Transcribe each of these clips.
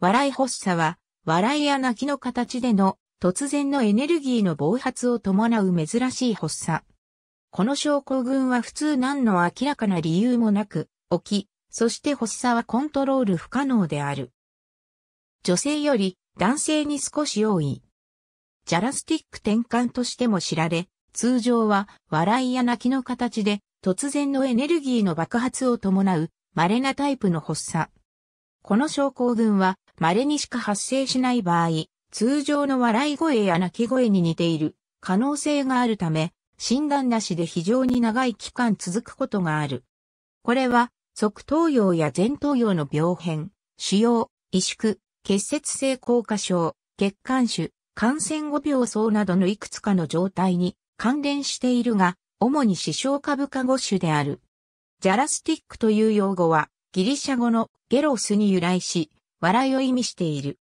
笑い発作は、笑いや泣きの形での突然のエネルギーの暴発を伴う珍しい発作。この症候群は普通何の明らかな理由もなく、起き、そして発作はコントロール不可能である。女性より男性に少し多い。ジャラスティック転換としても知られ、通常は笑いや泣きの形で突然のエネルギーの爆発を伴う稀なタイプの発作。この症候群は稀にしか発生しない場合、通常の笑い声や泣き声に似ている可能性があるため、診断なしで非常に長い期間続くことがある。これは、側頭葉や前頭葉の病変、腫瘍、萎縮、結節性硬化症、血管腫、感染後病巣などのいくつかの状態に関連しているが、主に視床下部下5種である。ジャラスティックという用語は、ギリシャ語のゲロスに由来し、笑いを意味している。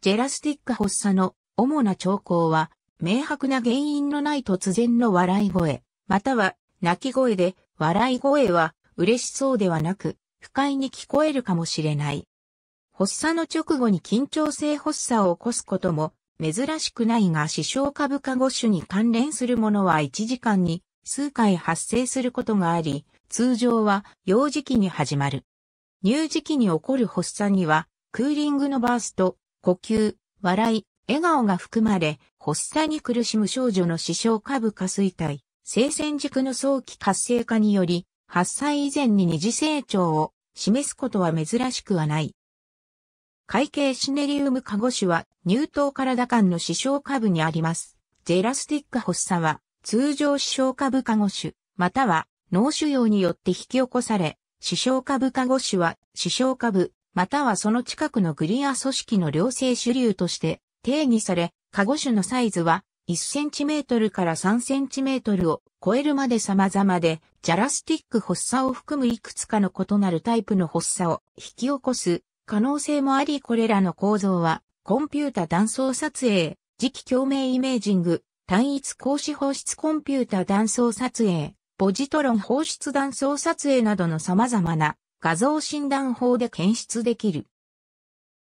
ジェラスティック発作の主な兆候は、明白な原因のない突然の笑い声、または泣き声で、笑い声は嬉しそうではなく、不快に聞こえるかもしれない。発作の直後に緊張性発作を起こすことも珍しくないが視床株ごし種に関連するものは1時間に数回発生することがあり、通常は幼児期に始まる。乳児期に起こる発作には、クーリングのバースト、呼吸、笑い、笑顔が含まれ、発作に苦しむ少女の視床下部下垂体、性腺軸の早期活性化により、8歳以前に二次成長を示すことは珍しくはない。会計シネリウム過護種は、乳頭体間の視床下部にあります。ジェラスティック発作は、通常視床下部下護種、または脳腫瘍によって引き起こされ、視床下部下護種は、視床下部、またはその近くのグリア組織の両性主流として定義され、下護種のサイズは 1cm から 3cm を超えるまで様々で、ジャラスティック発作を含むいくつかの異なるタイプの発作を引き起こす可能性もあり、これらの構造は、コンピュータ断層撮影、磁気共鳴イメージング、単一光子放出コンピュータ断層撮影、ボジトロン放出断層撮影などの様々な画像診断法で検出できる。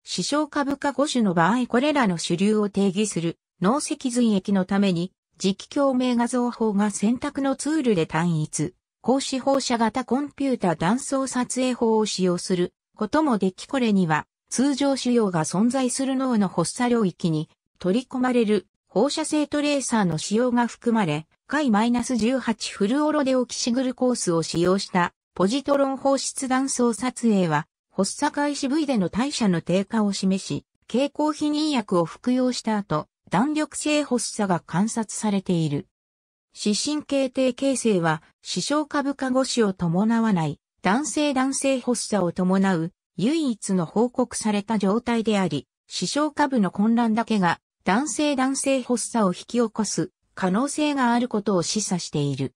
視床株価5種の場合これらの主流を定義する脳脊髄液のために磁気共鳴画像法が選択のツールで単一、高子放射型コンピュータ断層撮影法を使用することもできこれには通常腫瘍が存在する脳の発作領域に取り込まれる放射性トレーサーの使用が含まれ、回 -18 フルオロデオキシグルコースを使用したポジトロン放出断層撮影は、発作開始部位での代謝の低下を示し、蛍光避妊薬を服用した後、弾力性発作が観察されている。視神経低形成は、視床下部下誤視を伴わない、男性男性発作を伴う、唯一の報告された状態であり、視床下部の混乱だけが、男性男性発作を引き起こす可能性があることを示唆している。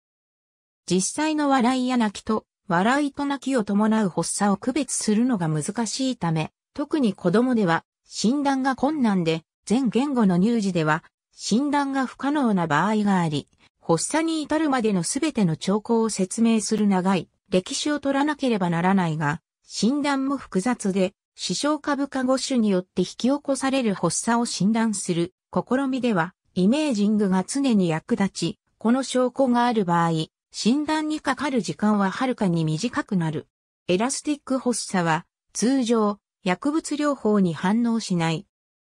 実際の笑いや泣きと、笑いと泣きを伴う発作を区別するのが難しいため、特に子供では診断が困難で、全言語の乳児では診断が不可能な場合があり、発作に至るまでの全ての兆候を説明する長い歴史を取らなければならないが、診断も複雑で、視床下部下5種によって引き起こされる発作を診断する試みでは、イメージングが常に役立ち、この証拠がある場合、診断にかかる時間ははるかに短くなる。エラスティック発作は、通常、薬物療法に反応しない。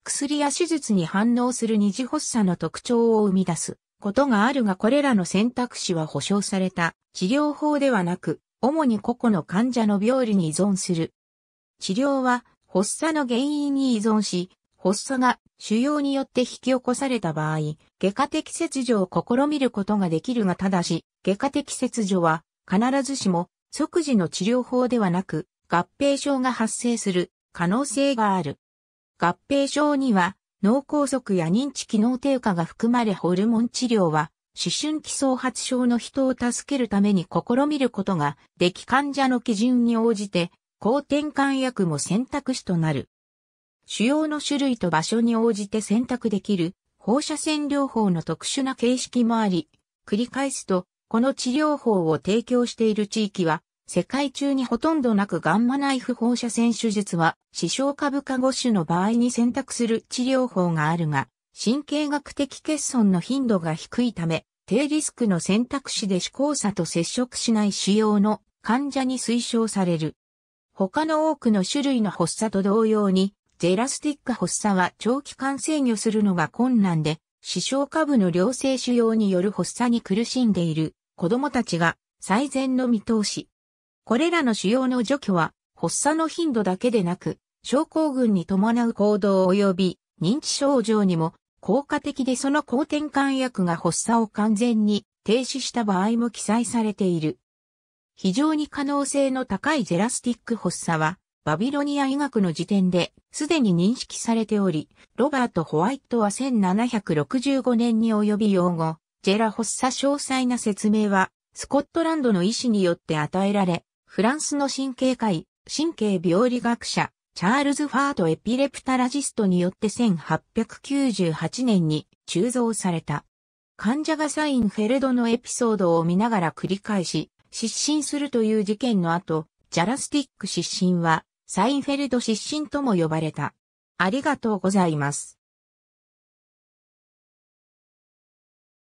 薬や手術に反応する二次発作の特徴を生み出すことがあるがこれらの選択肢は保障された治療法ではなく、主に個々の患者の病理に依存する。治療は発作の原因に依存し、発作が腫瘍によって引き起こされた場合、外科的切除を試みることができるがただし、外科的切除は必ずしも即時の治療法ではなく合併症が発生する可能性がある。合併症には脳梗塞や認知機能低下が含まれホルモン治療は思春期創発症の人を助けるために試みることができ患者の基準に応じて、抗転換薬も選択肢となる。主要の種類と場所に応じて選択できる放射線療法の特殊な形式もあり、繰り返すと、この治療法を提供している地域は、世界中にほとんどなくガンマナイフ放射線手術は、視床下部後種の場合に選択する治療法があるが、神経学的欠損の頻度が低いため、低リスクの選択肢で試行差と接触しない主要の患者に推奨される。他の多くの種類の発作と同様に、ジェラスティック発作は長期間制御するのが困難で、視床下部の良性腫瘍による発作に苦しんでいる子供たちが最善の見通し。これらの腫瘍の除去は発作の頻度だけでなく、症候群に伴う行動及び認知症状にも効果的でその抗転換薬が発作を完全に停止した場合も記載されている。非常に可能性の高いジェラスティック発作はバビロニア医学の時点で、すでに認識されており、ロバート・ホワイトは1765年に及び用語、ジェラホッサ詳細な説明は、スコットランドの医師によって与えられ、フランスの神経科医、神経病理学者、チャールズ・ファート・エピレプタラジストによって1898年に鋳造された。患者がサインフェルドのエピソードを見ながら繰り返し、失神するという事件の後、ジャラスティック失神はサインフェルド失神とも呼ばれた。ありがとうございます。